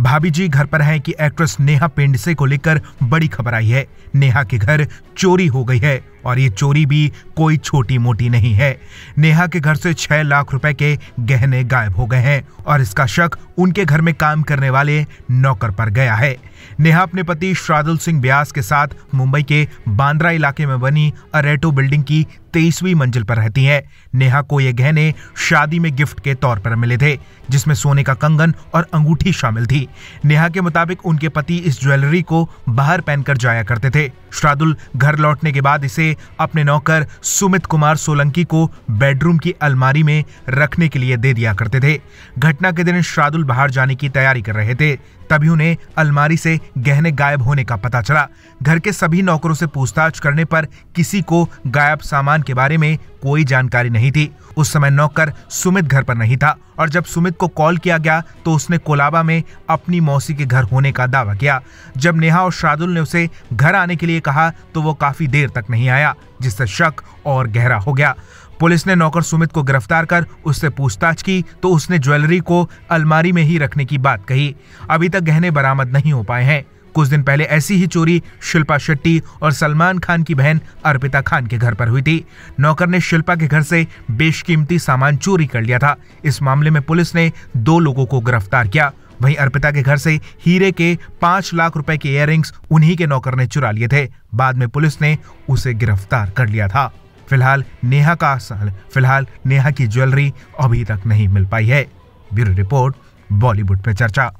भाभी जी घर पर हैं कि एक्ट्रेस नेहा पेंडसे को लेकर बड़ी खबर आई है नेहा के घर चोरी हो गई है और ये चोरी भी कोई छोटी मोटी नहीं है नेहा के घर से छह लाख रुपए के गहने गायब हो गए हैं और इसका शक उनके घर में काम करने वाले नौकर पर गया है नेहा अपने पति श्रादुल सिंह ब्यास के साथ मुंबई के बांद्रा इलाके में बनी अरेटो बिल्डिंग की तेईसवीं मंजिल पर रहती हैं नेहा को ये गहने शादी में गिफ्ट के तौर पर मिले थे जिसमें सोने का कंगन और अंगूठी शामिल थी नेहा के मुताबिक उनके पति इस ज्वेलरी को बाहर पहनकर जाया करते थे श्रादुल घर लौटने के बाद इसे अपने नौकर सुमित कुमार सोलंकी को बेडरूम की अलमारी में रखने के लिए दे दिया करते थे घटना के दिन श्रादुल बाहर जाने की तैयारी कर रहे थे तभी उन्हें अलमारी से गहने गायब होने का पता चला घर के सभी नौकरों से पूछताछ करने पर किसी को गायब सामान के बारे में कोई जानकारी नहीं थी उस समय नौकर सुमित घर पर नहीं था और जब सुमित को कॉल किया गया तो उसने कोलाबा में अपनी मौसी के घर होने का दावा किया जब नेहा और शार्दुल ने उसे घर आने के लिए कहा तो वो काफी देर तक नहीं आया जिससे शक और गहरा हो गया पुलिस ने नौकर सुमित को गिरफ्तार कर उससे पूछताछ की तो उसने ज्वेलरी को अलमारी में ही रखने की बात कही अभी तक गहने बरामद नहीं हो पाए हैं कुछ दिन पहले ऐसी ही चोरी शिल्पा शेट्टी और सलमान खान की बहन अर्पिता खान के घर पर हुई थी नौकर ने शिल्पा के घर से बेशकीमती सामान चोरी कर लिया था इस मामले में पुलिस ने दो लोगों को गिरफ्तार किया वहीं अर्पिता के घर से हीरे के पांच लाख रुपए के इयर उन्हीं के नौकर ने चुरा लिए थे बाद में पुलिस ने उसे गिरफ्तार कर लिया था फिलहाल नेहा का फिलहाल नेहा की ज्वेलरी अभी तक नहीं मिल पाई है ब्यूरो रिपोर्ट बॉलीवुड पे चर्चा